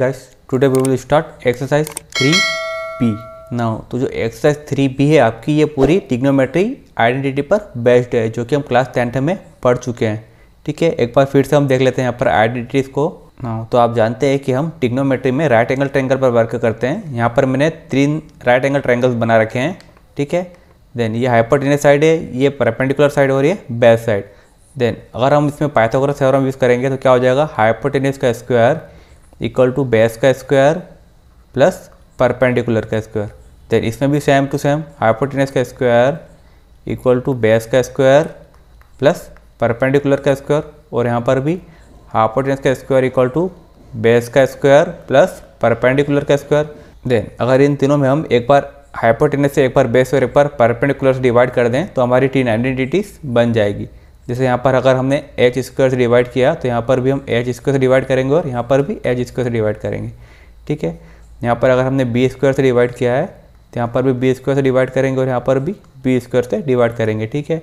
Guys today we will start exercise three 3B. Now, तो जो three 3B है आपकी ये पूरी टिग्नोमेट्री आइडेंटिटी पर बेस्ड है जो कि हम क्लास टेंथ में पढ़ चुके हैं ठीक है एक बार फिर से हम देख लेते हैं यहाँ पर आइडेंटिटीज़ को ना तो आप जानते हैं कि हम टिग्नोमेट्री में राइट एंगल ट्रैंगल पर वर्क करते हैं यहाँ पर मैंने तीन राइट एंगल ट्रैंगल्स बना रखे हैं ठीक है देन ये हाइपोटेनस साइड है ये परपेंडिकुलर साइड हो रही है बेस्ट साइड देन अगर हम इसमें पाइथागोरस थ्योरम यूज़ करेंगे तो क्या हो जाएगा हाइपोटेनस का स्क्वायर इक्वल टू बेस का स्क्वायर प्लस परपेंडिकुलर का स्क्वायर देन इसमें भी सेम टू सेम हाइपोटेनस का स्क्वायर इक्वल टू बेस का स्क्वायर प्लस परपेंडिकुलर का स्क्वायर और यहाँ पर भी हाइपोटेनस का स्क्वायर इक्वल टू बेस का स्क्वायर प्लस परपेंडिकुलर का स्क्वायर देन अगर इन तीनों में हम एक बार हाइपोटेनस से एक बार बेस और एक बार परपेंडिकुलर से डिवाइड कर दें तो हमारी तीन आइडेंटिटीज़ बन जाएगी जैसे यहाँ पर अगर हमने एच स्क्वायर से डिवाइड किया तो यहाँ पर भी हम एच स्क्वायर से डिवाइड करेंगे और यहाँ पर भी एच स्क्वायर से डिवाइड करेंगे ठीक है यहाँ पर अगर हमने बी स्क्वायर से डिवाइड किया है तो यहाँ पर भी बी स्क्वायर से डिवाइड करेंगे और यहाँ पर भी बी स्क्वायर से डिवाइड करेंगे ठीक है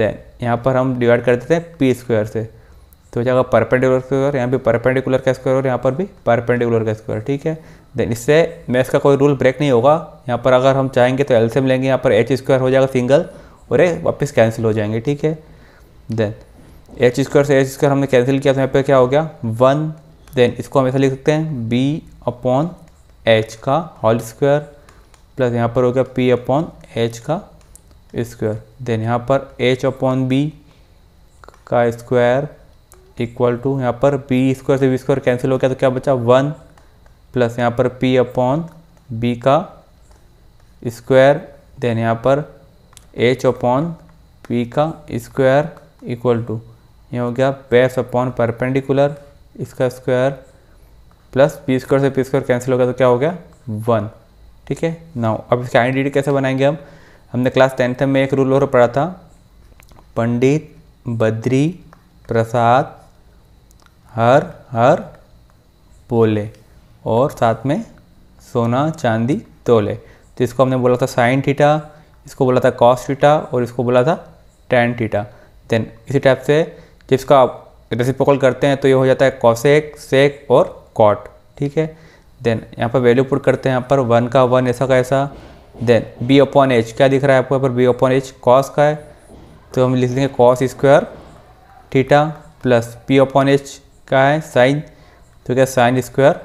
देन यहाँ पर हम डिवाइड कर देते हैं पी स्क्वायर से तो हो जाएगा परपेंडिकुलर स्क्वायर यहाँ भी परपेंडिकुलर का स्क्वायर और यहाँ पर भी परपेंडिकुलर का स्क्वायर ठीक है देन इससे मैथ्स का कोई रूल ब्रेक नहीं होगा यहाँ पर अगर हम चाहेंगे तो एल्सियम लेंगे यहाँ पर एच स्क्वायर हो जाएगा सिंगल और ये वापस कैंसिल हो जाएंगे ठीक है देन एच स्क्वायर से एच स्क्वायर हमने कैंसिल किया तो यहाँ पे क्या हो गया वन देन इसको हम ऐसा लिख सकते हैं बी अपॉन एच का होल स्क्वायर प्लस यहाँ पर हो गया पी अपॉन एच का स्क्वायर देन यहाँ पर एच अपॉन बी का स्क्वायर इक्वल टू यहाँ पर बी स्क्वायर से बी स्क्वायर कैंसिल हो गया तो क्या बचा वन प्लस यहाँ पर पी अपॉन बी का स्क्वायर देन यहाँ पर एच अपॉन पी का स्क्वायर इक्वल टू ये हो गया बेस अपॉन परपेंडिकुलर इसका स्क्वायर प्लस पी स्क्वायर से पी स्क्वायर कैंसिल हो गया तो क्या हो गया वन ठीक है नाउ अब इसकी आइडेंटिटी कैसे बनाएंगे हम हमने क्लास टेंथ में एक रूल और पढ़ा था पंडित बद्री प्रसाद हर हर बोले और साथ में सोना चांदी तोले तो इसको हमने बोला था साइन थीटा इसको बोला था कॉस थीटा और इसको बोला था टेन थीटा देन इसी टाइप से जिसका आप रेसिप्रोकल करते हैं तो ये हो जाता है कॉसेक सेक और कॉट ठीक है देन यहाँ पर वैल्यू पुट करते हैं यहाँ पर वन का वन ऐसा का ऐसा देन बी अपॉन एच क्या दिख रहा है आपको यहाँ पर बी अपॉन एच कॉस का है तो हम लिख लेंगे cos square theta plus P upon H का है साइन तो क्या साइन स्क्वायर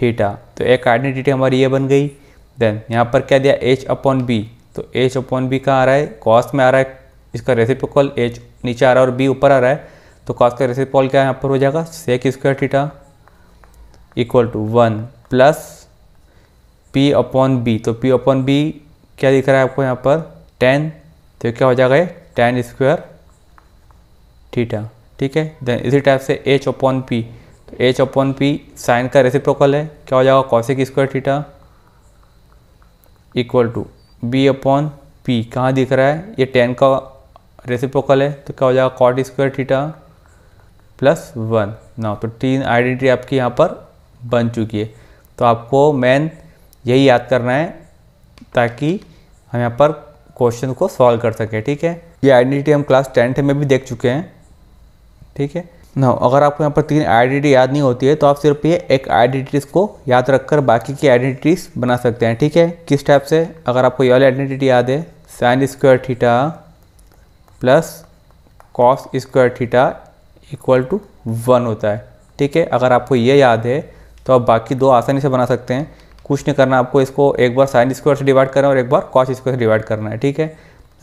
थीटा तो एक आइडेंटिटी हमारी ये बन गई देन यहाँ पर क्या दिया एच अपॉन बी तो एच अपॉन बी कहाँ आ रहा है कॉस में आ रहा है इसका रेसिप्रोकल एच नीचे आ रहा है और बी ऊपर आ रहा है तो कॉस का रेसिप्रोकल क्या यहाँ पर हो जाएगा sec square theta equal to one plus P upon B तो पी अपॉन बी क्या दिख रहा है आपको यहाँ पर टेन तो क्या हो जाएगा ये टेन स्क्वायर थीटा ठीक है देन इसी टाइप से एच अपॉन पी तो एच अपॉन पी साइन का रेसिप्रोकल है क्या हो जाएगा cosec square theta equal to B upon P कहाँ दिख रहा है ये टेन का रेसिप्रोकल है तो क्या हो जाएगा cot square theta plus one ना तो तीन आइडेंटिटी आपकी यहाँ पर बन चुकी है तो आपको मेन यही याद करना है ताकि हम यहाँ पर क्वेश्चन को सॉल्व कर सकें ठीक है ये आइडेंटिटी हम क्लास टेंथ में भी देख चुके हैं ठीक है ना अगर आपको यहाँ पर तीन आइडेंटिटी याद नहीं होती है तो आप सिर्फ ये एक आइडेंटिटीज़ को याद रखकर बाकी की आइडेंटिटीज़ बना सकते हैं ठीक है किस टाइप से अगर आपको ये वाली आइडेंटिटी याद है sine square theta plus cos square theta equal to one होता है ठीक है अगर आपको ये याद है तो आप बाकी दो आसानी से बना सकते हैं कुछ नहीं करना आपको इसको एक बार साइन स्क्वायर से डिवाइड करना है और एक बार कॉस स्क्वायर से डिवाइड करना है ठीक है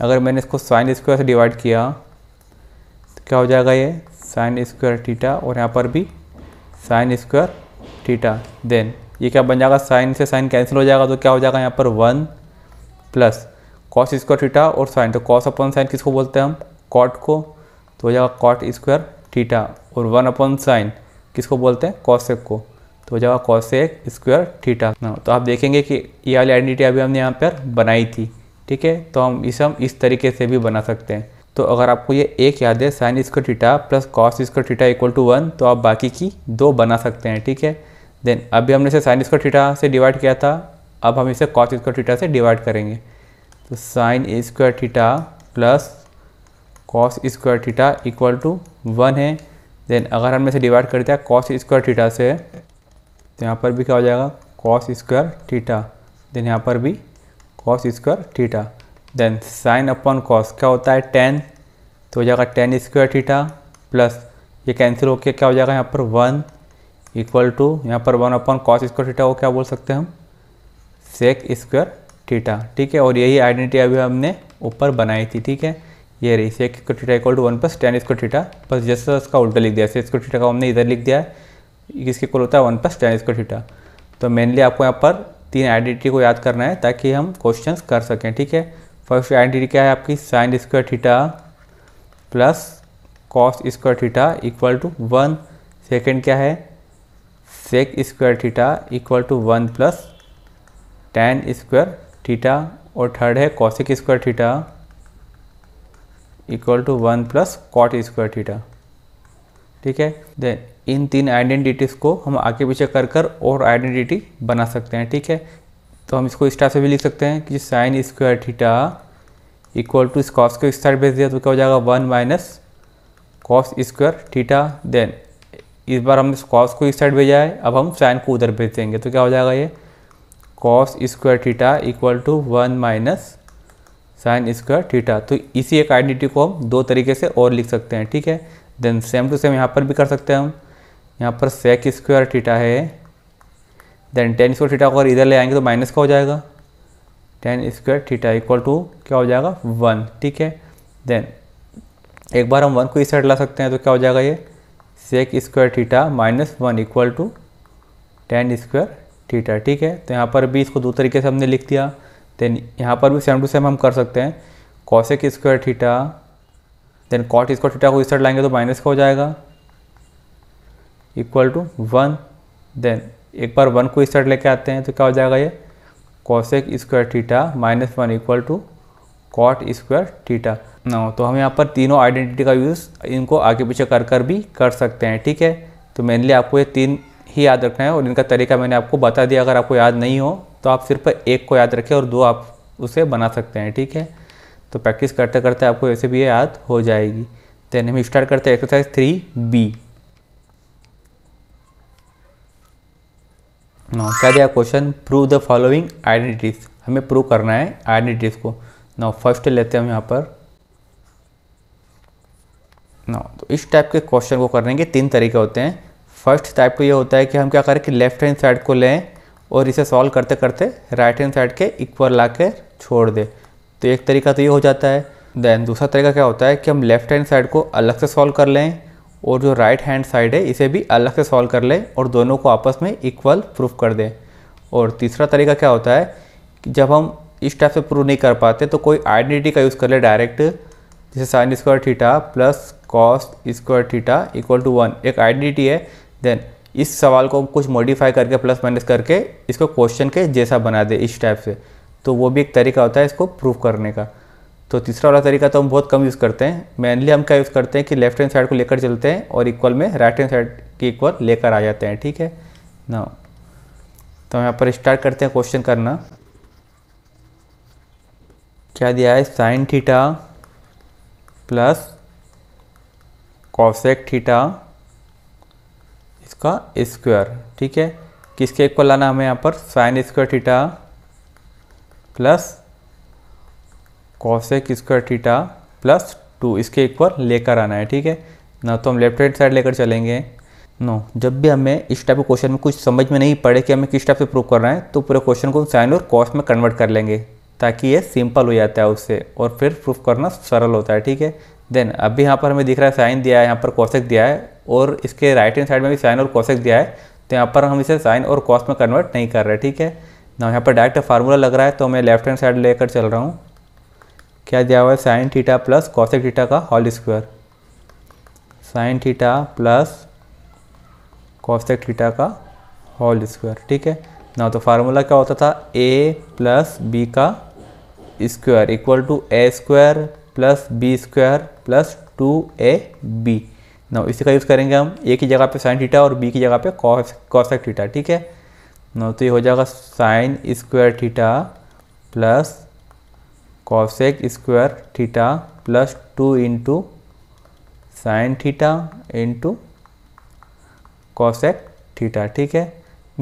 अगर मैंने इसको साइन स्क्वायर से डिवाइड किया तो क्या हो जाएगा ये साइन स्क्वायर थीटा और यहाँ पर भी साइन स्क्वायर थीटा देन ये क्या बन जाएगा साइन से साइन कैंसिल हो जाएगा तो क्या हो जाएगा यहाँ पर one plus cos square theta और साइन तो कॉस अपन साइन किसको बोलते हैं हम कॉट को तो हो जाएगा कॉट स्क्वायर थीटा और वन अपन साइन किसको बोलते हैं कॉसेक को तो हो जाएगा कॉसेक स्क्वायर थीटा ना तो आप देखेंगे कि ये वाली आइडेंटिटी अभी हमने यहाँ पर बनाई थी ठीक है तो हम इसे हम इस तरीके से भी बना सकते हैं तो अगर आपको ये एक याद है sine square theta plus cos square theta equal to one तो आप बाकी की दो बना सकते हैं ठीक है देन अभी हमने इसे साइन स्क्वायर थीटा से डिवाइड किया था अब हम इसे कॉस स्क्वायर थीटा से डिवाइड करेंगे तो sine a square theta plus cos square theta equal to one है देन अगर हम इसे डिवाइड करते हैं कॉस स्क्वायर थीटा से तो यहाँ पर भी क्या हो जाएगा कॉस स्क्वायर थीटा देन यहाँ पर भी cos square theta then sine upon cos क्या होता है टेन तो हो जाएगा टेन स्क्वायर थीटा प्लस ये कैंसिल होकर क्या हो जाएगा यहाँ पर वन इक्वल टू यहाँ पर one upon cos square theta को क्या बोल सकते हैं हम सेक स्क्वायर थीटा ठीक है और यही आइडेंटिटी अभी हमने ऊपर बनाई थी ठीक है ये रही sec square theta equal to one plus tan इसको थीटा बस जैसे उसका उल्टा लिख दिया सेक स्क्वायर थीटा को हमने इधर लिख दिया है इसके कुल होता है वन प्लस टेन इसको थीटा तो मेनली आपको यहाँ पर तीन आइडेंटिटी को याद करना है ताकि हम क्वेश्चन कर सकें ठीक है फर्स्ट आइडेंटिटी क्या है आपकी sine square theta plus cos square theta equal to one second क्या है sec square theta equal to one plus tan square theta और थर्ड है cosec square theta equal to one plus cot square theta ठीक है then in तीन identities को हम आगे पीछे कर कर और आइडेंटिटी बना सकते हैं ठीक है तो हम इसको इस तरह से भी लिख सकते हैं कि sine square theta equal to cos को स्क्वायर भेज दिया तो क्या हो जाएगा one minus cos square theta then इस बार हम इस कॉस को इस साइड भेजा है अब हम साइन को उधर भेज देंगे तो क्या हो जाएगा ये cos square theta equal to one minus sine square theta तो इसी एक आइडेंटिटी को हम दो तरीके से और लिख सकते हैं ठीक है देन सेम टू सेम यहाँ पर भी कर सकते हैं हम यहाँ पर सेक स्क्वायर थीटा है देन टेन स्क्वायर थीटा को अगर इधर ले आएंगे तो माइनस का हो जाएगा tan square theta equal to क्या हो जाएगा वन ठीक है देन एक बार हम वन को इस साइड ला सकते हैं तो क्या हो जाएगा ये sec square theta minus one equal to tan square theta ठीक है तो यहाँ पर भी इसको दो तरीके से हमने लिख दिया देन यहाँ पर भी सेम टू सेम हम कर सकते हैं cosec square theta then cot square theta को इस साइड लाएंगे तो माइनस का हो जाएगा इक्वल टू वन देन एक बार वन को इस साइड लेके आते हैं तो क्या हो जाएगा ये cosec square theta minus one equal to cot square theta ना तो हम यहाँ पर तीनों आइडेंटिटी का यूज़ इनको आगे पीछे कर कर भी कर सकते हैं ठीक है तो मेनली आपको ये तीन ही याद रखना है और इनका तरीका मैंने आपको बता दिया अगर आपको याद नहीं हो तो आप सिर्फ एक को याद रखें और दो आप उसे बना सकते हैं ठीक है तो प्रैक्टिस करते करते आपको ऐसे भी याद हो जाएगी देन हम स्टार्ट करते हैं एक्सरसाइज थ्री बी नौ क्या दिया question prove the following identities हमें प्रूव करना है आइडेंटिटीज को नौ फर्स्ट लेते हैं हम यहाँ पर नौ तो इस टाइप के क्वेश्चन को करने के तीन तरीके होते हैं फर्स्ट टाइप को ये होता है कि हम क्या करें कि लेफ्ट हैंड साइड को लें और इसे सॉल्व करते करते राइट हैंड साइड के इक्वल ला के छोड़ दें तो एक तरीका तो ये हो जाता है देन दूसरा तरीका क्या होता है कि हम लेफ्ट हैंड साइड को अलग से सॉल्व कर लें और जो राइट हैंड साइड है इसे भी अलग से सॉल्व कर लें और दोनों को आपस में इक्वल प्रूफ कर दें और तीसरा तरीका क्या होता है कि जब हम इस टाइप से प्रूव नहीं कर पाते तो कोई आइडेंटिटी का यूज़ कर ले डायरेक्ट जैसे sine square theta plus cos square theta equal to one एक आइडेंटिटी है देन इस सवाल को कुछ मॉडिफाई करके प्लस माइनस करके इसको क्वेश्चन के जैसा बना दे इस टाइप से तो वो भी एक तरीका होता है इसको प्रूव करने का तो तीसरा वाला तरीका तो हम बहुत कम यूज़ करते हैं मेनली हम क्या यूज़ करते हैं कि लेफ्ट हैंड साइड को लेकर चलते हैं और इक्वल में राइट हैंड साइड की इक्वल लेकर आ जाते हैं ठीक है ना तो यहाँ पर स्टार्ट करते हैं क्वेश्चन करना क्या दिया है sine theta plus cosec theta का स्क्वायर ठीक है किसके इक्वल लाना हमें यहाँ पर sine square theta plus cosec square theta plus two इसके इक्वल लेकर आना है ठीक है ना तो हम लेफ्ट हैंड साइड लेकर चलेंगे नो no. जब भी हमें इस टाइप के क्वेश्चन में कुछ समझ में नहीं पड़े कि हमें किस टाइप से प्रूव करना है तो पूरे क्वेश्चन को साइन और कॉस में कन्वर्ट कर लेंगे ताकि ये सिंपल हो जाता है उससे और फिर प्रूफ करना सरल होता है ठीक है देन अभी यहाँ पर हमें दिख रहा है साइन दिया है यहाँ पर कॉसेक दिया है और इसके राइट हैंड साइड में भी साइन और कॉशेक दिया है तो यहाँ पर हम इसे साइन और कॉस में कन्वर्ट नहीं कर रहे ठीक है ना यहाँ पर डायरेक्ट फार्मूला लग रहा है तो मैं लेफ्ट हैंड साइड लेकर चल रहा हूँ क्या दिया हुआ है sine theta plus cosec theta का whole square sine theta plus cosec theta का होल स्क्वायर ठीक है ना तो फार्मूला क्या होता था ए प्लस बी का square equal to a square plus B square plus two A b ना इसी का यूज़ करेंगे हम ए की जगह पे साइन थीटा और बी की जगह पे कॉस कॉसक थीटा ठीक है ना तो ये हो जाएगा sine square theta plus cosec square theta plus two into sine theta into cosec theta ठीक है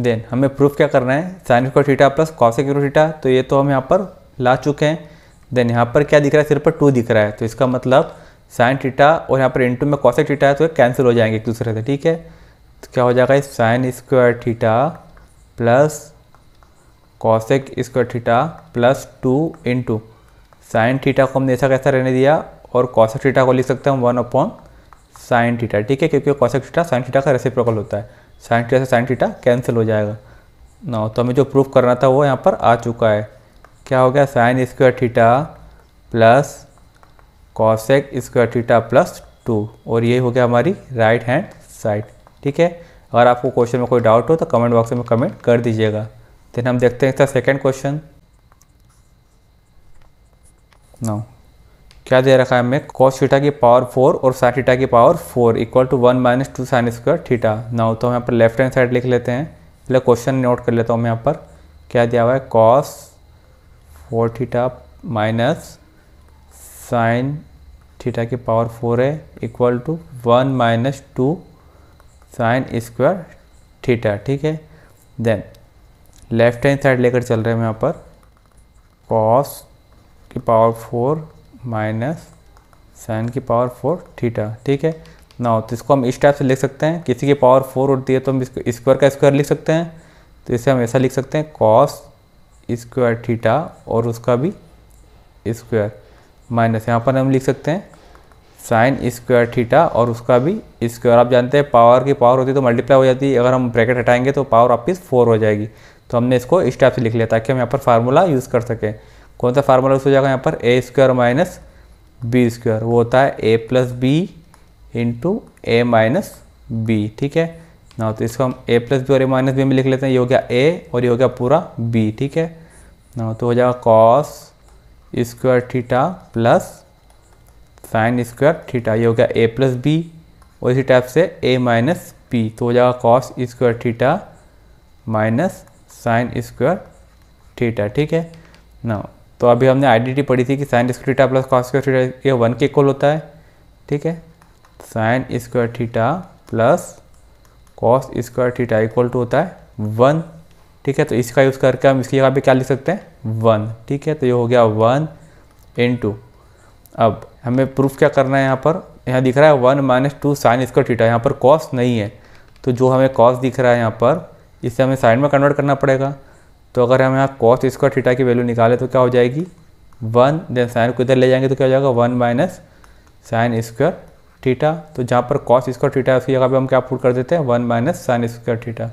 देन हमें प्रूफ क्या करना है sine square theta plus cosec theta तो ये तो हम यहाँ पर ला चुके हैं देन यहाँ पर क्या दिख रहा है सिर्फ पर टू दिख रहा है तो इसका मतलब साइन टीटा और यहाँ पर इंटू में कॉसेक टीटा है तो कैंसिल हो जाएंगे एक दूसरे से ठीक है तो क्या हो जाएगा sine square theta plus cosec square theta plus two into sine theta को हमने ऐसा कैसा रहने दिया और कॉसेक थीटा को लिख सकते हैं वन अपॉन साइन थीटा ठीक है क्योंकि कॉसेक थीटा साइन थीटा का रेसिप्रोकल होता है साइन थीटा से साइन थीटा कैंसिल हो जाएगा ना तो हमें जो प्रूफ करना था वो यहाँ पर आ चुका है क्या हो गया sine square theta plus cosec square theta plus two और ये हो गया हमारी राइट हैंड साइड ठीक है अगर आपको क्वेश्चन में कोई डाउट हो तो कमेंट बॉक्स में कमेंट कर दीजिएगा देन हम देखते हैं इसका सेकेंड क्वेश्चन नौ क्या दे रखा है हमें कॉस थीटा की पावर फोर और साइन थीटा की power four equal to one minus two sine square theta now तो हम यहाँ पर लेफ्ट हैंड साइड लिख लेते हैं पहले क्वेश्चन नोट कर लेता हूँ मैं यहाँ पर क्या दिया हुआ है cos four theta minus sine theta की पावर फोर है equal to one minus two sine square theta ठीक है देन लेफ्ट हैंड साइड लेकर चल रहे हैं यहाँ पर कॉस की पावर फोर माइनस साइन की पावर फोर थीटा ठीक है ना तो इसको हम इस टाइप से लिख सकते हैं किसी की पावर फोर उठती है तो हम इसको स्क्वायर का स्क्वायर लिख सकते हैं तो इसे हम ऐसा लिख सकते हैं कॉस स्क्वायर थीटा और उसका भी स्क्वायर माइनस यहाँ पर हम लिख सकते हैं साइन स्क्वायर थीटा और उसका भी स्क्वायर आप जानते हैं पावर की पावर होती है तो मल्टीप्लाई हो जाती है अगर हम ब्रैकेट हटाएंगे तो पावर आपकी फोर हो जाएगी तो हमने इसको इस टाइप से लिख लिया ताकि हम यहाँ पर फार्मूला यूज़ कर सकें कौन सा फार्मूला यूज़ हो जाएगा यहाँ पर a square minus b square वो होता है a plus b into a minus b ठीक है ना तो इसको हम ए प्लस बी और ए माइनस बी में लिख लेते हैं ये हो गया ए और ये हो गया पूरा बी ठीक है ना तो हो जाएगा cos square theta plus sine square theta ये हो गया ए प्लस बी और इसी टाइप से ए माइनस पी तो हो जाएगा cos square theta minus sine square theta ठीक है ना तो अभी हमने आइडेंटिटी पढ़ी थी कि sine square theta plus cos square theta ये वन के इक्वल होता है ठीक है sine square theta plus cos square theta equal to होता है वन ठीक है तो इसका यूज़ करके हम इसकी जगह पे क्या लिख सकते हैं वन ठीक है तो ये हो गया वन इन टू अब हमें प्रूफ क्या करना है यहाँ पर यहाँ दिख रहा है वन माइनस टू साइन इसका थीटा यहाँ पर कॉस नहीं है तो जो हमें कॉस दिख रहा है यहाँ पर इसे हमें साइन में कन्वर्ट करना पड़ेगा तो अगर हम यहाँ कॉस इसका थीटा की वैल्यू निकालें तो क्या हो जाएगी वन देन साइन को इधर ले जाएंगे तो क्या हो जाएगा one minus sine square theta तो जहाँ पर कॉस स्क्वायर थीटा है उसकी जगह पे हम क्या पुट कर देते हैं one minus sine square theta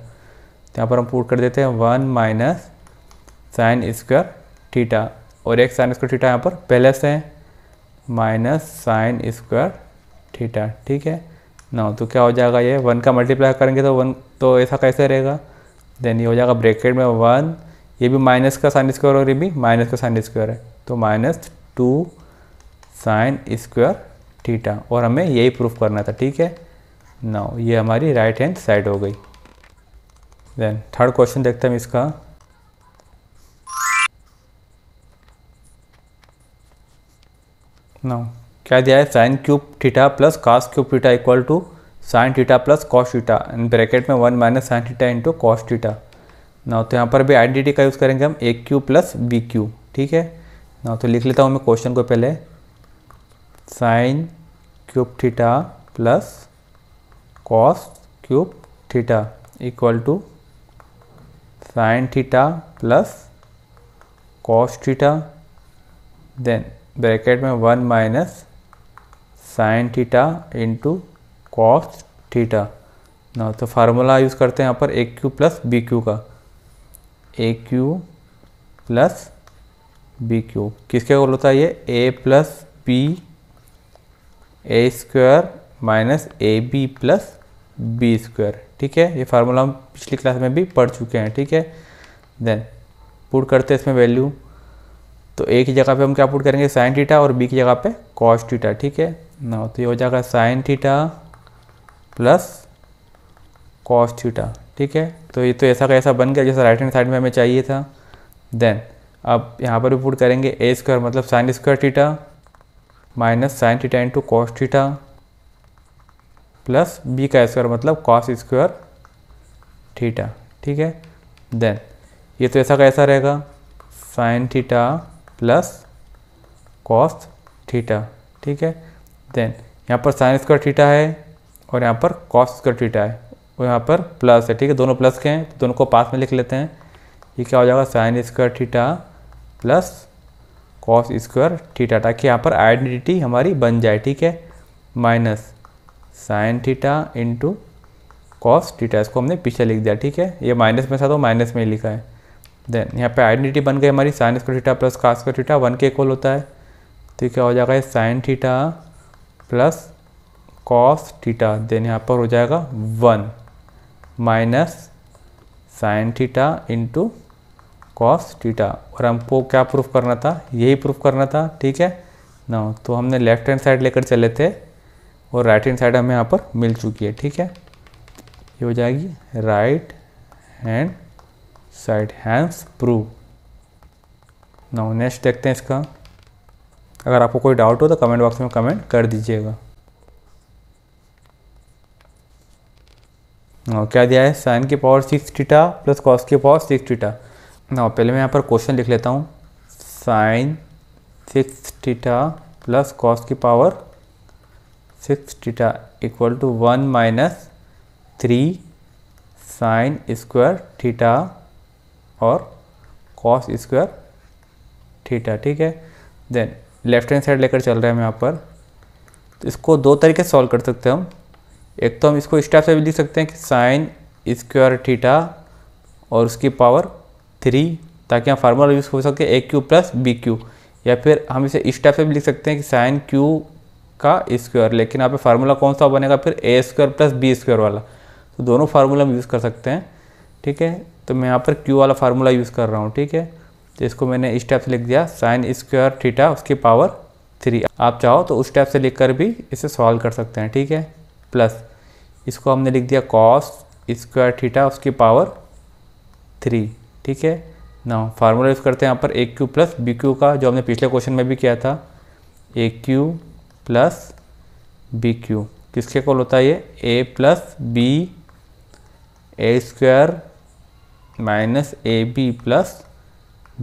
यहाँ पर हम पूर्ट कर देते हैं one minus sine square theta और एक साइन स्क्वायर ठीठा यहाँ पर पहले से है माइनस साइन स्क्वायर ठीठा ठीक है ना तो क्या हो जाएगा ये वन का मल्टीप्लाई करेंगे तो वन तो ऐसा कैसे रहेगा देन ये हो जाएगा ब्रैकेट में वन ये भी माइनस का साइन स्क्वायर और ये भी माइनस का साइन स्क्वायर है तो minus two sine square theta और हमें यही प्रूफ करना था ठीक है ना ये हमारी राइट हैंड साइड हो गई देन थर्ड क्वेश्चन देखते हैं इसका नाउ क्या दिया है sine cube theta plus cos cube theta equal to sine theta plus cos theta and bracket में one minus sine theta into cos theta ना तो यहाँ पर भी आइडेंटिटी का यूज़ करेंगे हम a cube plus b cube ठीक है ना तो लिख लेता हूँ मैं क्वेश्चन को पहले sine cube theta plus cos cube theta equal to sine theta plus cos theta then bracket में one minus sine theta into cos theta ना तो फार्मूला यूज़ करते हैं यहाँ पर a cube plus b cube का a cube plus b cube किसके equal होता है ये ए plus b a square minus a b plus B square ठीक है ये फार्मूला हम पिछली क्लास में भी पढ़ चुके हैं ठीक है देन पुट करते हैं इसमें वैल्यू तो ए की जगह पे हम क्या पुट करेंगे साइन थीटा और बी की जगह पे कॉस थीटा ठीक है ना तो ये हो जाएगा sine theta plus cos theta ठीक है तो ये तो ऐसा का ऐसा बन गया जैसा राइट हैंड साइड में हमें चाहिए था देन अब यहाँ पर भी पुट करेंगे ए स्क्वायर मतलब sine square theta minus sine theta into cos theta plus B का स्क्वायर मतलब कॉस स्क्वायर थीटा ठीक है देन ये तो ऐसा कैसा रहेगा sine theta plus cos theta ठीक है देन यहाँ पर साइन स्क्वायर थीटा है और यहाँ पर कॉस स्क्वायर थीटा है और यहाँ पर प्लस है ठीक है दोनों प्लस के हैं तो दोनों को पास में लिख लेते हैं ये क्या हो जाएगा sine square theta plus cos square theta ताकि यहाँ पर आइडेंटिटी हमारी बन जाए ठीक है minus sine theta into cos theta इसको हमने पीछे लिख दिया ठीक है ये माइनस में था तो माइनस में ही लिखा है देन यहाँ पे आइडेंटिटी बन गई हमारी sine square theta plus cos square theta one के इक्वल होता है तो क्या हो जाएगा ये sine theta plus cos theta then यहाँ पर हो जाएगा one minus sine theta into cos theta और हमको क्या प्रूफ करना था यही प्रूफ करना था ठीक है ना तो हमने लेफ्ट हैंड साइड लेकर चले थे और राइट हैंड साइड हमें यहाँ पर मिल चुकी है ठीक है ये हो जाएगी right hand side hence proved now next देखते हैं इसका अगर आपको कोई डाउट हो तो कमेंट बॉक्स में कमेंट कर दीजिएगा नाउ क्या दिया है साइन की power six theta plus cos की पावर सिक्स टीटा नाउ पहले मैं यहाँ पर क्वेश्चन लिख लेता हूँ sine six theta plus cos की power six theta equal to one minus three sine square theta और कॉस स्क्वायर थीटा ठीक है देन लेफ्ट हैंड साइड लेकर चल रहे हैं हम यहाँ पर तो इसको दो तरीके से सॉल्व कर सकते हैं हम एक तो हम इसको इस टाइप से भी लिख सकते हैं कि साइन स्क्वायर थीटा और उसकी पावर थ्री ताकि हम फार्मूला यूज़ हो सके a cube plus b cube या फिर हम इसे इस टाइप से भी लिख सकते हैं कि साइन क्यू का स्क्वायर लेकिन यहाँ पे फार्मूला कौन सा बनेगा फिर a square plus B square वाला तो दोनों फार्मूला हम यूज़ कर सकते हैं ठीक है तो मैं यहाँ पर क्यू वाला फार्मूला यूज़ कर रहा हूँ ठीक है तो इसको मैंने इस टाइप से लिख दिया साइन स्क्वायर थीटा उसकी पावर थ्री आप चाहो तो उस टाइप से लिख कर भी इसे सॉल्व कर सकते हैं ठीक है प्लस इसको हमने लिख दिया कॉस स्क्वायर थीटा उसकी पावर थ्री ठीक है ना फार्मूला यूज़ करते हैं यहाँ पर a cube plus b cube का जो हमने पिछले क्वेश्चन में भी किया था a cube plus b cube किसके कॉल होता है ये ए plus b a square minus a b plus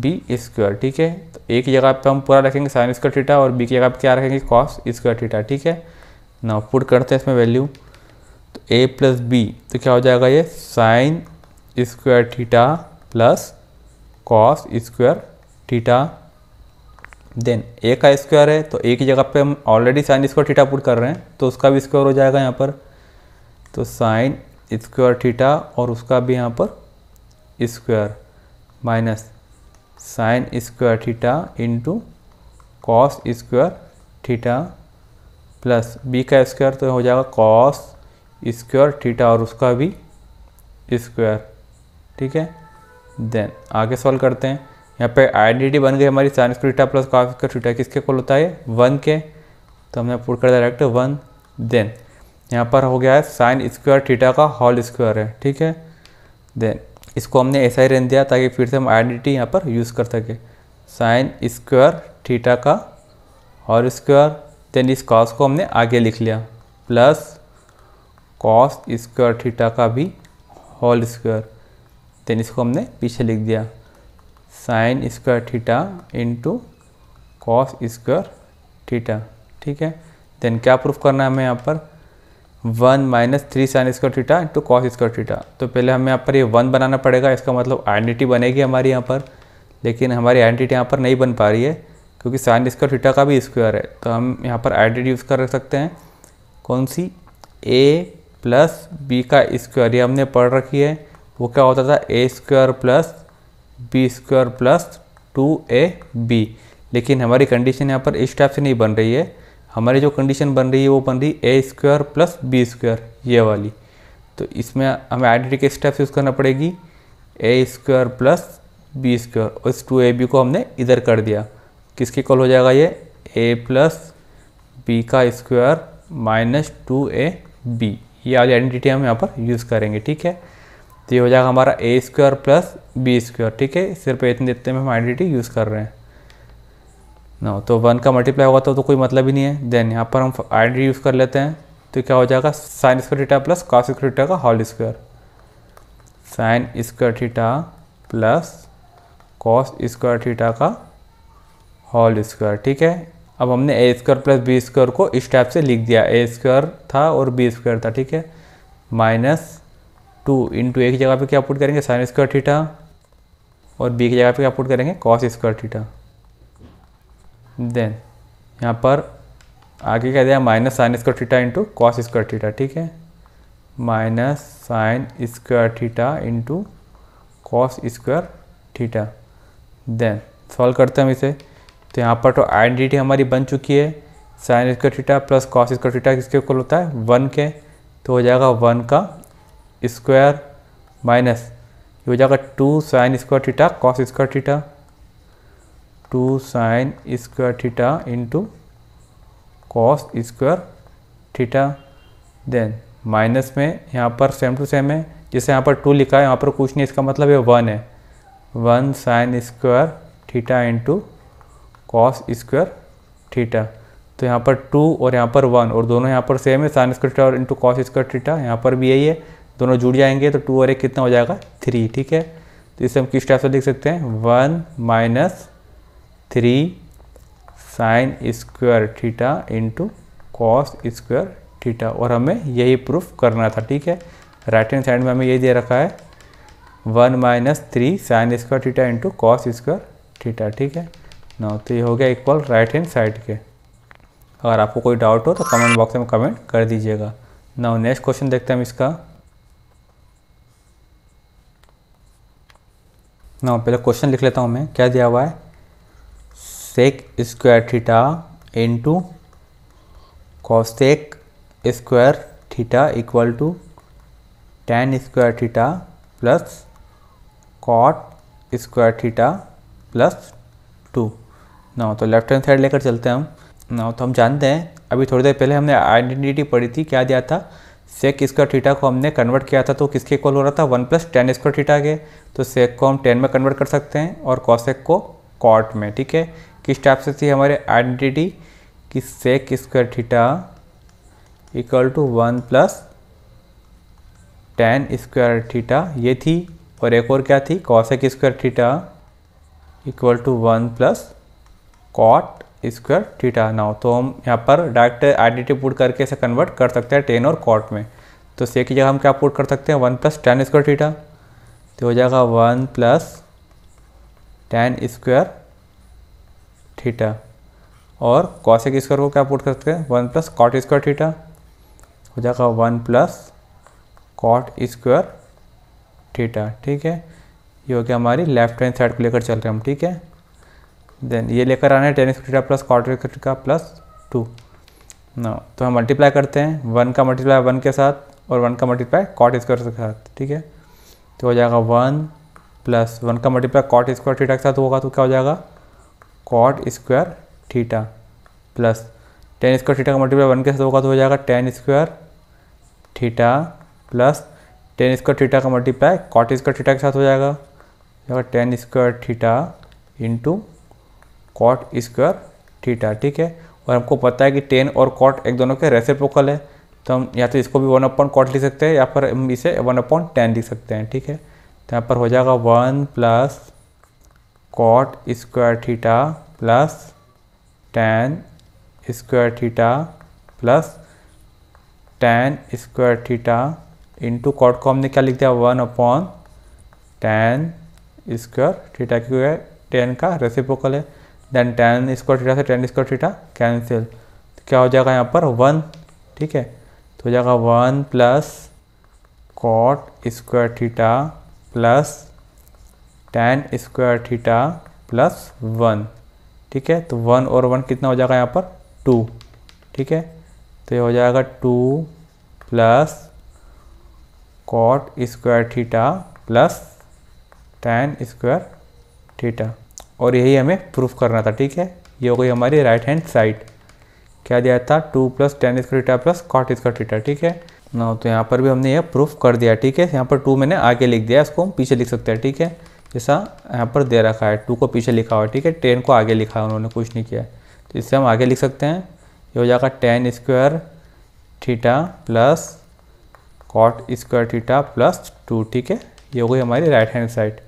B square ठीक है तो एक जगह पे हम पूरा रखेंगे साइन स्क्वायर थीटा और बी की जगह पे क्या रखेंगे कॉस स्क्वायर थीटा ठीक है ना पुट करते हैं इसमें वैल्यू तो ए प्लस बी तो क्या हो जाएगा ये sine square theta plus cos square theta then A का स्क्वायर है तो एक ही जगह पे हम already sine square theta put कर रहे हैं तो उसका भी स्क्वायर हो जाएगा यहाँ पर तो साइन स्क्वायर थीटा और उसका भी यहाँ पर square minus sine square theta into cos square theta plus B का स्क्वायर तो हो जाएगा कॉस स्क्वायर थीटा और उसका भी स्क्वायर ठीक है देन आगे सॉल्व करते हैं यहाँ पे आइडेंटिटी बन गई हमारी sine square theta plus cos square theta किसके इक्वल होता है वन के तो हमने पुट कर डायरेक्ट वन देन यहाँ पर हो गया है साइन स्क्वायर थीटा का होल स्क्वायर है ठीक है देन इसको हमने ऐसा ही रहने दिया ताकि फिर से हम आइडेंटिटी यहाँ पर यूज़ कर सकें साइन स्क्वायर थीटा का होल स्क्वायर देन इस कॉस को हमने आगे लिख लिया प्लस कॉस स्क्वायर थीटा का भी होल स्क्वायर देन इसको हमने पीछे लिख दिया sine square theta into cos square theta ठीक है देन क्या प्रूफ करना है हमें यहाँ पर one minus three sine square theta into cos square theta तो पहले हमें यहाँ पर ये वन बनाना पड़ेगा इसका मतलब आइडेंटिटी बनेगी हमारी यहाँ पर लेकिन हमारी आइडेंटिटी यहाँ पर नहीं बन पा रही है क्योंकि साइन स्क्वायर थीटा का भी स्क्वायर है तो हम यहाँ पर आइडेंटिटी यूज़ कर सकते हैं कौन सी ए प्लस बी का स्क्वायर ये हमने पढ़ रखी है वो क्या होता था A square plus B square plus two A B लेकिन हमारी कंडीशन यहाँ पर इस टाइप से नहीं बन रही है हमारी जो कंडीशन बन रही है वो बन रही है A square plus B square ये वाली तो इसमें हमें किस के स्टेप्स यूज़ करना पड़ेगी A square plus B square और इस टू ए बी को हमने इधर कर दिया किसके कॉल हो जाएगा ये ए प्लस बी का स्क्वायर माइनस टू ए बी ये वाली आइडेंटिटी हम यहाँ पर यूज़ करेंगे ठीक है तो ये हो जाएगा हमारा A square plus B square ठीक है सिर्फ इतने देते में हम आइडेंटिटी यूज़ कर रहे हैं ना तो वन का मल्टीप्लाई होगा तो, तो कोई मतलब ही नहीं है देन यहाँ पर हम आइडेंटिटी यूज़ कर लेते हैं तो क्या हो जाएगा sine square theta plus cos square theta का whole square sine square theta plus cos square theta का होल स्क्वायर ठीक है अब हमने A square plus B square को इस टाइप से लिख दिया ए स्क्वायर था और बी स्क्वायर था ठीक है माइनस टू इंटू एक की जगह पे क्या पुट करेंगे साइन स्क्वायर थीटा और बी की जगह पे क्या पुट करेंगे कॉस स्क्वायर थीटा देन यहाँ पर आगे क्या दिया minus sine square theta into cos square theta ठीक है minus sine square theta into cos square theta then solve करते हैं हम इसे तो यहाँ पर तो आइडेंटिटी हमारी बन चुकी है sine square theta plus cos square theta किसके इक्वल होता है वन के तो हो जाएगा वन का स्क्वायर माइनस ये हो जाएगा two sine square theta cos square theta two sine square theta into cos square theta then minus में यहाँ पर सेम टू सेम है जैसे यहाँ पर टू लिखा है यहाँ पर कुछ नहीं इसका मतलब है वन है one sine square theta into cos square theta तो यहाँ पर टू और यहाँ पर वन और दोनों यहाँ पर सेम है साइन स्क्वायर थीटा और इंटू कॉस स्क्वायर थीटा यहाँ पर भी यही है दोनों जुड़ जाएंगे तो टू और एक कितना हो जाएगा थ्री ठीक है तो इसे हम किस टाइप से लिख सकते हैं one minus three sine square theta into cos square theta और हमें यही प्रूफ करना था ठीक है राइट हैंड साइड में हमें यही दे रखा है one minus three sine square theta into cos square theta ठीक है ना तो ये हो गया इक्वल राइट हैंड साइड के अगर आपको कोई डाउट हो तो कमेंट बॉक्स में कमेंट कर दीजिएगा ना नेक्स्ट क्वेश्चन देखते हैं हम इसका ना पहले क्वेश्चन लिख लेता हूँ मैं क्या दिया हुआ है sec square theta into cosec square theta equal to tan square theta plus cot square theta plus two ना तो लेफ्ट हैंड साइड लेकर चलते हैं हम ना तो हम जानते हैं अभी थोड़ी देर पहले हमने आइडेंटिटी पढ़ी थी क्या दिया था सेक स्क्वायर थीटा को हमने कन्वर्ट किया था तो किसके इक्वल हो रहा था one plus tan square theta के तो सेक को हम टेन में कन्वर्ट कर सकते हैं और कॉसेक को कॉट में ठीक है किस टाइप से थी हमारे आइडेंटिटी कि sec square theta equal to one plus tan square theta ये थी और एक और क्या थी cosec square theta equal to one plus cot square theta ना तो हम यहाँ पर डायरेक्ट आइडेंटिटी पुट करके इसे कन्वर्ट कर सकते हैं टेन और कॉट में तो से की जगह हम क्या पुट कर सकते हैं one plus tan square theta तो हो जाएगा one plus tan square theta और कॉशिक स्क्वायर को क्या पुट कर सकते हैं one plus cot square theta हो जाएगा one plus cot square theta ठीक है ये हो गया हमारी लेफ्ट हैंड साइड को लेकर चल रहे हैं हम ठीक है देन ये लेकर आना है tan x theta plus cot x theta plus two ना तो हम मल्टीप्लाई करते हैं वन का मल्टीप्लाई वन के साथ और वन का मल्टीप्लाई कॉट स्क्वायर के साथ ठीक है तो हो जाएगा वन प्लस वन का मल्टीप्लाई कॉट स्क्वायर थीटा के साथ होगा तो क्या हो जाएगा cot square theta plus tan square theta का मल्टीप्लाई वन के साथ होगा तो हो जाएगा tan square theta plus tan square theta का मल्टीप्लाई कॉट स्क्वायर थीटा के साथ हो जाएगा tan square theta into cot square theta ठीक है और हमको पता है कि टेन और कॉट एक दोनों के रेसिप्रोकल है तो हम या तो इसको भी वन अपॉन कॉट लिख सकते हैं या फिर हम इसे वन अपॉन टेन लिख सकते हैं ठीक है तो यहाँ पर हो जाएगा one plus cot square theta plus tan square theta plus tan square theta into cot को हमने क्या लिख दिया one upon tan square theta क्योंकि टेन का रेसिप्रोकल है देन टेन स्क्वायर थीटा से टेन स्क्वायर थीटा कैंसिल तो क्या हो जाएगा यहाँ पर वन ठीक है तो हो जाएगा one plus cot square theta plus tan square theta plus one ठीक है तो वन और वन कितना हो जाएगा यहाँ पर टू ठीक है तो ये हो जाएगा two plus cot square theta plus tan square theta और यही हमें प्रूफ करना था ठीक है ये हो गई हमारी राइट हैंड साइड क्या दिया था टू प्लस टेन इसका टीटा प्लस कॉट इसका टीटा ठीक है ना तो यहाँ पर भी हमने यह प्रूफ कर दिया ठीक है यहाँ पर टू मैंने आगे लिख दिया इसको हम पीछे लिख सकते हैं ठीक है जैसा यहाँ पर दे रखा है टू को पीछे लिखा हुआ है ठीक है टेन को आगे लिखा है उन्होंने कुछ नहीं किया तो इससे हम आगे लिख सकते हैं ये हो जाएगा tan square theta plus cot square theta plus two ठीक है ये हो गई हमारी राइट हैंड साइड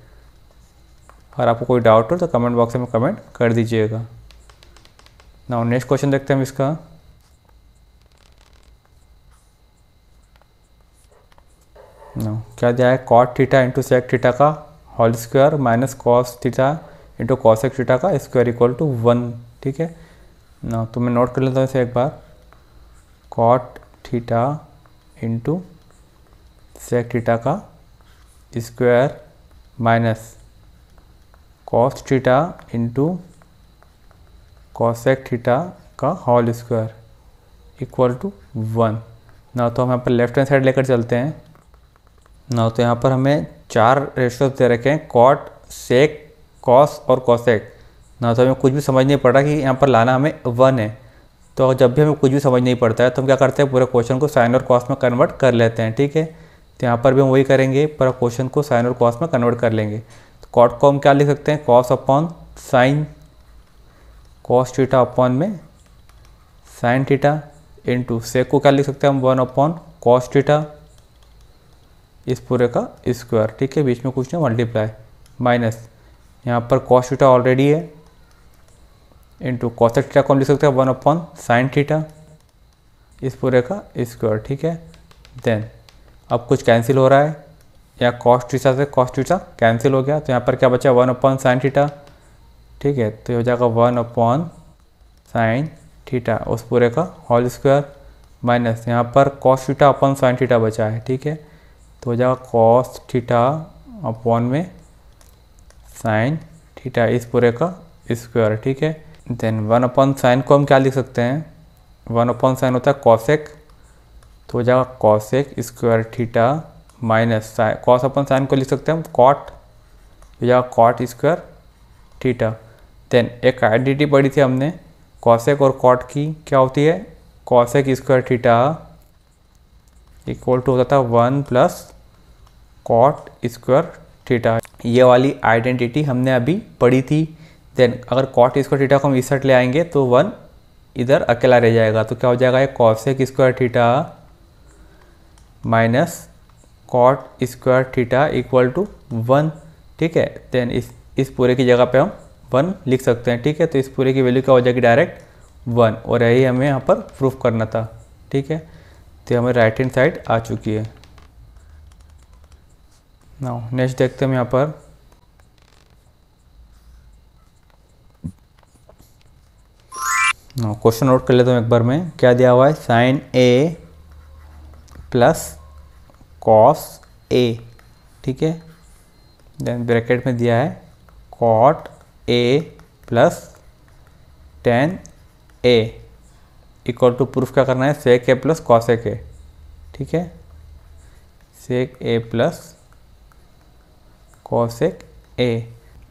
अगर आपको कोई डाउट हो तो कमेंट बॉक्स में कमेंट कर दीजिएगा ना नेक्स्ट क्वेश्चन देखते हैं हम इसका ना क्या दिया है cot theta into sec theta का whole square minus cos theta into cosec theta का स्क्वायर इक्वल टू वन ठीक है ना तो मैं नोट कर लेता हूँ इसे एक बार cot theta into sec theta का square minus cos theta into cosec theta का whole square equal to one ना तो हम यहाँ पर लेफ्ट हैंड साइड लेकर चलते हैं ना तो यहाँ पर हमें चार रेशोज दे रखे हैं कॉट सेक कॉस और कॉसेक ना तो हमें कुछ भी समझ नहीं पड़ा कि यहाँ पर लाना हमें वन है तो जब भी हमें कुछ भी समझ नहीं पड़ता है तो हम क्या करते हैं पूरे क्वेश्चन को साइन और कॉस में कन्वर्ट कर लेते हैं ठीक है तो यहाँ पर भी हम वही करेंगे पूरा क्वेश्चन को साइन और कॉस में कन्वर्ट कर लेंगे कॉट को हम क्या लिख सकते हैं cos upon sine cos theta upon में साइन थीटा इंटू सेक को क्या लिख सकते हैं हम वन अपॉन कॉस थीटा इस पूरे का स्क्वायर ठीक है बीच में कुछ नहीं मल्टीप्लाई माइनस यहाँ पर कॉस थीटा ऑलरेडी है इंटू कॉस थीटा को हम लिख सकते हैं वन अपॉन साइन थीटा इस पूरे का स्क्वायर ठीक है देन अब कुछ कैंसिल हो रहा है या कॉस्ट थीटा से कॉस्ट थीटा कैंसिल हो गया तो यहाँ पर क्या बचा वन अपॉन साइन थीटा ठीक है तो ये हो जाएगा वन अपॉन साइन थीटा उस पूरे का होल स्क्वायर माइनस यहाँ पर cos theta upon sine theta बचा है ठीक है तो हो जाएगा कॉस थीटा अपॉन में साइन थीटा इस पूरे का स्क्वायर ठीक है देन वन अपॉन साइन को हम क्या लिख सकते हैं वन अपॉन साइन होता है कॉसेक तो हो जाएगा cosec square theta minus cos अपन साइन को लिख सकते हैं हम कॉट या कॉट स्क्वायर थीटा देन एक आइडेंटिटी पढ़ी थी हमने कॉसेक और कॉट की क्या होती है cosec square theta equal to होता था one plus cot square theta ये वाली आइडेंटिटी हमने अभी पढ़ी थी देन अगर कॉट स्क्वायर थीटा को हम इस ले आएंगे तो वन इधर अकेला रह जाएगा तो क्या हो जाएगा ये cosec square theta minus cot square theta equal to one ठीक है देन इस इस पूरे की जगह पे हम वन लिख सकते हैं ठीक है तो इस पूरे की वैल्यू क्या हो जाएगी डायरेक्ट वन और यही हमें यहाँ पर प्रूफ करना था ठीक है तो हमें राइट हैंड साइड आ चुकी है नाउ नेक्स्ट देखते हैं हम यहाँ पर क्वेश्चन नोट कर लेता हूँ एक बार में क्या दिया हुआ है sine A plus cos A ठीक है देन ब्रैकेट में दिया है cot A plus tan A equal to proof क्या करना है सेक ए प्लस कॉस ए ठीक है सेक ए प्लस कॉसेक ए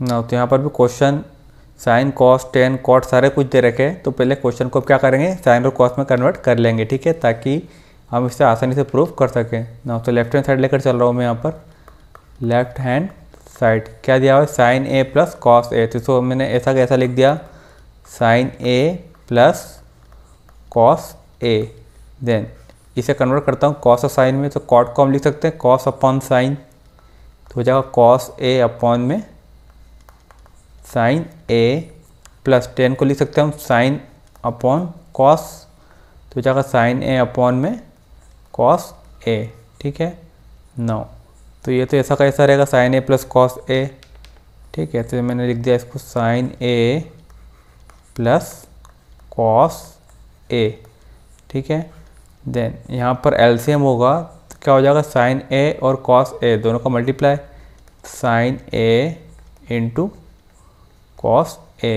ना तो यहाँ पर भी question sine cos tan cot सारे कुछ दे रखे हैं तो पहले क्वेश्चन को क्या करेंगे साइन और कॉस में कन्वर्ट कर लेंगे ठीक है ताकि हम इससे आसानी से प्रूफ कर सकें ना तो लेफ्ट हैंड साइड लेकर चल रहा हूँ मैं यहाँ पर लेफ्ट हैंड साइड क्या दिया हुआ है sine A plus cos A तो मैंने ऐसा कैसा लिख दिया sine A plus cos A then इसे कन्वर्ट करता हूँ कॉस और साइन में तो कॉट को हम लिख सकते हैं कॉस अपॉन साइन तो हो जाएगा कॉस ए अपॉन में साइन ए प्लस टेन को लिख सकते हैं हम साइन अपॉन कॉस तो हो जाएगा साइन ए अपॉन में कॉस ए ठीक है नौ तो ये तो ऐसा कैसा रहेगा sine A plus cos A ठीक है तो मैंने लिख दिया इसको sine A plus cos A ठीक है देन यहाँ पर एलसीएम होगा तो क्या हो जाएगा साइन ए और कॉस ए दोनों का multiply sine A into cos A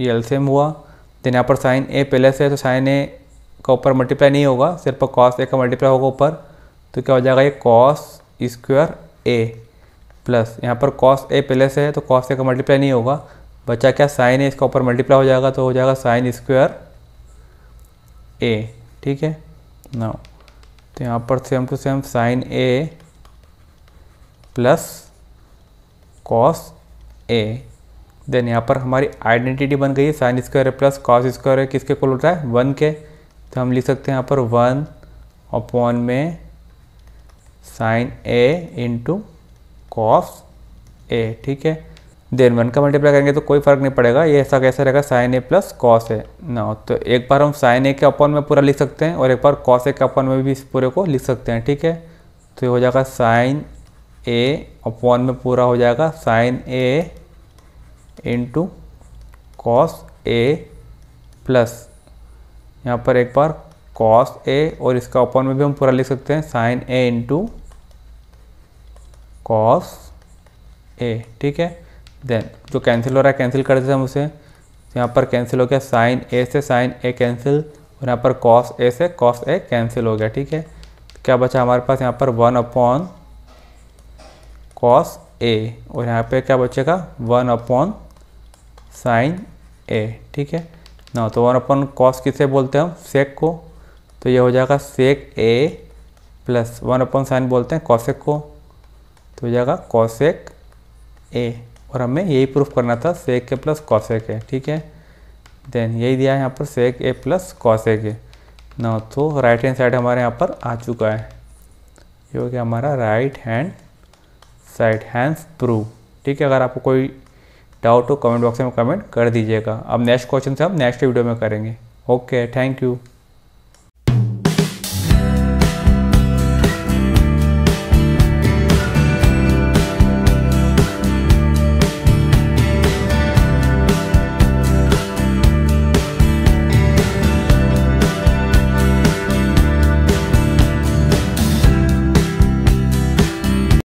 ये एलसीएम हुआ देन यहाँ पर साइन ए पहले से है तो साइन ए का ऊपर मल्टीप्लाई नहीं होगा सिर्फ कॉस ए का मल्टीप्लाई होगा ऊपर तो क्या हो जाएगा ये कॉस स्क्वायर ए प्लस यहाँ पर कॉस ए पहले से है तो कॉस ए का मल्टीप्लाई नहीं होगा बचा क्या साइन है इसका ऊपर मल्टीप्लाई हो जाएगा तो हो जाएगा साइन स्क्वायर ए ठीक है ना तो यहाँ पर same to same sine A plus cos A then यहाँ पर हमारी आइडेंटिटी बन गई है sine square plus cos square किसके कुल होता है वन के तो हम लिख सकते हैं यहाँ पर वन अपॉन में sine A into cos A ठीक है देन वन का मल्टीप्लाई करेंगे तो कोई फर्क नहीं पड़ेगा ये ऐसा कैसा रहेगा sine A plus cos A ना तो एक बार हम साइन ए के अपॉन में पूरा लिख सकते हैं और एक बार कॉस ए के अपॉन में भी इस पूरे को लिख सकते हैं ठीक है तो ये हो जाएगा साइन ए अपॉन में पूरा हो जाएगा sine A into cos A plus यहाँ पर एक बार कॉस ए और इसका ओपन में भी हम पूरा लिख सकते हैं sine A into cos A ठीक है देन जो कैंसिल हो रहा है कैंसिल कर देते हैं हम उसे तो यहाँ पर कैंसिल हो गया साइन ए से साइन ए कैंसिल और यहाँ पर कॉस ए से कॉस ए कैंसिल हो गया ठीक है क्या बचा हमारे पास यहाँ पर वन अपॉन कॉस ए और यहाँ पे क्या बचेगा वन अपॉन साइन ए ठीक है ना तो और अपन कॉस किसे बोलते हैं हम सेक को तो ये हो जाएगा sec A plus one upon sine बोलते हैं कॉसेक को तो हो जाएगा कॉसेक ए और हमें यही प्रूफ करना था सेक ए प्लस कॉसेक है ठीक है देन यही दिया है यहाँ पर सेक ए प्लस कॉसेक है ना तो राइट हैंड साइड हमारे यहाँ पर आ चुका है ये हो गया हमारा right hand side hands proof ठीक है अगर आपको कोई डाउट हो तो कमेंट बॉक्स में कमेंट कर दीजिएगा अब नेक्स्ट क्वेश्चन से हम नेक्स्ट वीडियो में करेंगे ओके थैंक यू